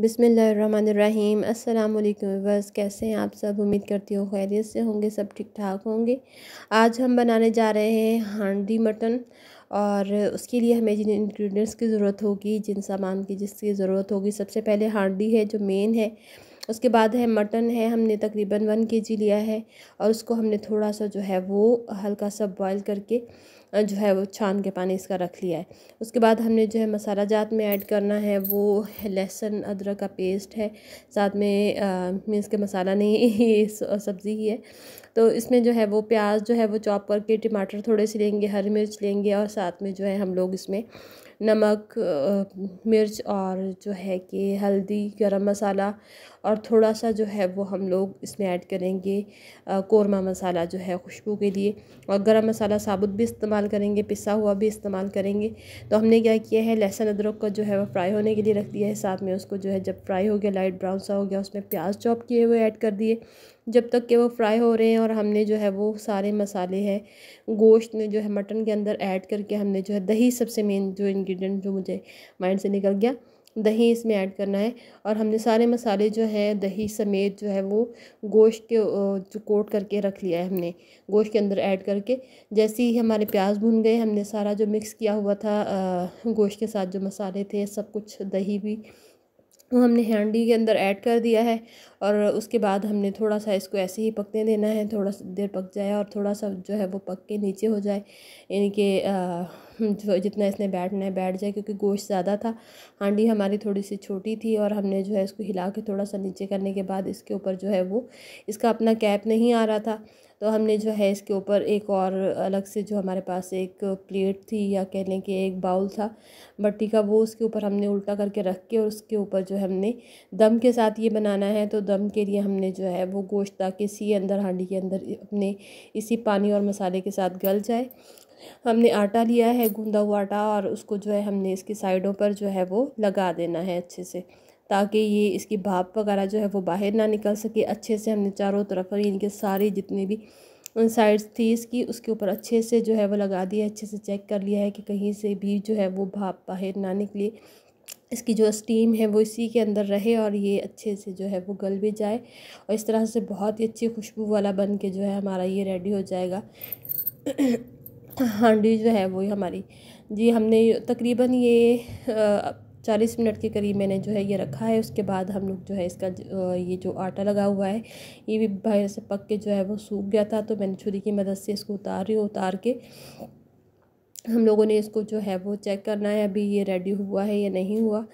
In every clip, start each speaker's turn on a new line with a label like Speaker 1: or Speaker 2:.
Speaker 1: बिसमीम् अस्सलाम वालेकुम कैसे हैं आप सब उम्मीद करती हूँ खैरियत से होंगे सब ठीक ठाक होंगे आज हम बनाने जा रहे हैं हांडी मटन और उसके लिए हमें जिन इंग्रेडिएंट्स की ज़रूरत होगी जिन सामान की जिसकी ज़रूरत होगी सबसे पहले हांडी है जो मेन है उसके बाद है मटन है हमने तकरीबन वन के जी लिया है और उसको हमने थोड़ा सा जो है वो हल्का सा बॉयल करके जो है वो छान के पानी इसका रख लिया है उसके बाद हमने जो है मसाला जात में ऐड करना है वो लहसुन अदरक का पेस्ट है साथ में मीन्स के मसाला नहीं ये सब्ज़ी ही है तो इसमें जो है वो प्याज जो है वो चॉप करके टमाटर थोड़े से लेंगे हरी मिर्च लेंगे और साथ में जो है हम लोग इसमें नमक मिर्च और जो है कि हल्दी गरम मसाला और थोड़ा सा जो है वो हम लोग इसमें ऐड करेंगे कोरमा मसाला जो है खुशबू के लिए और गरम मसाला साबुत भी इस्तेमाल इस्तेमाल करेंगे पिसा हुआ भी इस्तेमाल करेंगे तो हमने क्या किया है लहसुन अदरक का जो है वह फ्राई होने के लिए रख दिया है साथ में उसको जो है जब फ्राई हो गया लाइट ब्राउन सा हो गया उसमें प्याज चॉप किए हुए ऐड कर दिए जब तक के वो फ्राई हो रहे हैं और हमने जो है वो सारे मसाले हैं गोश्त में जो है मटन के अंदर ऐड करके हमने जो है दही सबसे मेन जो इंग्रेडिएंट जो मुझे माइंड से निकल गया दही इसमें ऐड करना है और हमने सारे मसाले जो है दही समेत जो है वो गोश्त के जो कोट करके रख लिया है हमने गोश्त के अंदर ऐड करके जैसे ही हमारे प्याज भुन गए हमने सारा जो मिक्स किया हुआ था गोश्त के साथ जो मसाले थे सब कुछ दही भी वो हमने हांडी के अंदर ऐड कर दिया है और उसके बाद हमने थोड़ा सा इसको ऐसे ही पकने देना है थोड़ा सा देर पक जाए और थोड़ा सा जो है वो पक के नीचे हो जाए यानी कि जो हम्म, तो जितना इसने बैठना है बैठ जाए क्योंकि गोश्त ज़्यादा था हांडी हमारी थोड़ी सी छोटी थी और हमने जो है इसको हिला के थोड़ा सा नीचे करने के बाद इसके ऊपर जो है वो इसका अपना कैप नहीं आ रहा था तो हमने जो है इसके ऊपर एक और अलग से जो हमारे पास एक प्लेट थी या कह लें कि एक बाउल था बट्टी का वो उसके ऊपर हमने उल्टा करके रख के और उसके ऊपर जो है हमने दम के साथ ये बनाना है तो दम के लिए हमने जो है वो गोश्त ताकि इसी अंदर हांडी के अंदर अपने इसी पानी और मसाले के साथ गल जाए हमने आटा लिया है गूंदा हुआ आटा और उसको जो है हमने इसकी साइडों पर जो है वो लगा देना है अच्छे से ताकि ये इसकी भाप वगैरह जो है वो बाहर ना निकल सके अच्छे से हमने चारों तरफ इनके सारे जितने भी साइड्स थी इसकी उसके ऊपर अच्छे से जो है वो लगा दिया अच्छे से चेक कर लिया है कि कहीं से भी जो है वो भाप बाहर ना निकले इसकी जो स्टीम है वो इसी के अंदर रहे और ये अच्छे से जो है वो गल भी जाए और इस तरह से बहुत ही अच्छी खुशबू वाला बन के जो है हमारा ये रेडी हो जाएगा हांडी जो है वो हमारी जी हमने तकरीबन ये चालीस मिनट के करीब मैंने जो है ये रखा है उसके बाद हम लोग जो है इसका ये जो आटा लगा हुआ है ये भी भाई से पक के जो है वो सूख गया था तो मैंने छुरी की मदद से इसको उतार रही हूँ उतार के हम लोगों ने इसको जो है वो चेक करना है अभी ये रेडी हुआ है या नहीं हुआ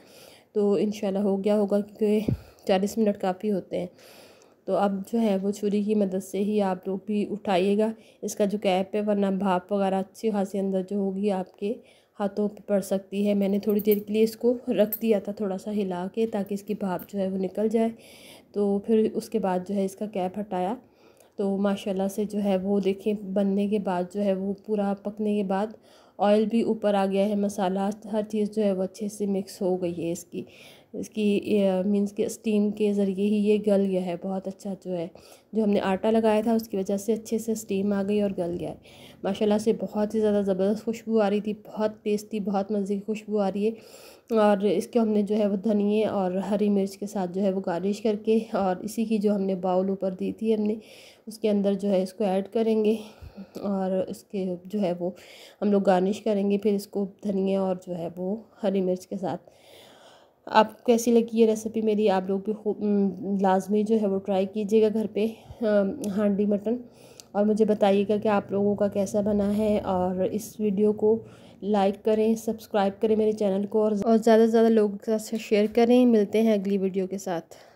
Speaker 1: तो इन हो गया होगा क्योंकि चालीस मिनट काफ़ी होते हैं तो अब जो है वो छुरी की मदद से ही आप लोग भी उठाइएगा इसका जो कैप है वरना भाप वगैरह अच्छी खासी अंदर जो होगी आपके हाथों पर पड़ सकती है मैंने थोड़ी देर के लिए इसको रख दिया था थोड़ा सा हिला के ताकि इसकी भाप जो है वो निकल जाए तो फिर उसके बाद जो है इसका कैप हटाया तो माशाल्लाह से जो है वो देखें बनने के बाद जो है वो पूरा पकने के बाद ऑयल भी ऊपर आ गया है मसाला हर चीज़ जो है वो अच्छे से मिक्स हो गई है इसकी इसकी मींस के स्टीम के ज़रिए ही ये गल गया है बहुत अच्छा जो है जो हमने आटा लगाया था उसकी वजह से अच्छे से स्टीम आ गई और गल गया है माशाल्लाह से बहुत ही ज़्यादा ज़बरदस्त खुशबू आ रही थी बहुत टेस्टी बहुत मज़े की खुशबू आ रही है और इसको हमने जो है वो धनिए और हरी मिर्च के साथ जो है वो गार्निश करके और इसी की जो हमने बाउल ऊपर दी थी हमने उसके अंदर जो है इसको ऐड करेंगे और इसके जो है वो हम लोग गार्निश करेंगे फिर इसको धनिए और जो है वो हरी मिर्च के साथ आप कैसी लगी ये रेसिपी मेरी आप लोग भी खूब लाजमी जो है वो ट्राई कीजिएगा घर पे हांडी मटन और मुझे बताइएगा कि आप लोगों का कैसा बना है और इस वीडियो को लाइक करें सब्सक्राइब करें मेरे चैनल को और ज़्यादा से ज़्यादा लोगों के साथ शेयर करें मिलते हैं अगली वीडियो के साथ